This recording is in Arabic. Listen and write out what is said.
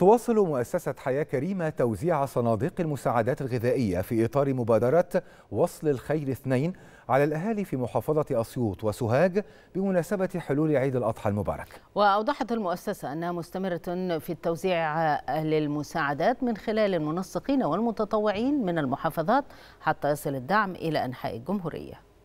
تواصل مؤسسة حياة كريمة توزيع صناديق المساعدات الغذائية في إطار مبادرة وصل الخير اثنين على الأهالي في محافظة أسيوط وسوهاج بمناسبة حلول عيد الأضحى المبارك وأوضحت المؤسسة أنها مستمرة في التوزيع للمساعدات من خلال المنسقين والمتطوعين من المحافظات حتى يصل الدعم إلى أنحاء الجمهورية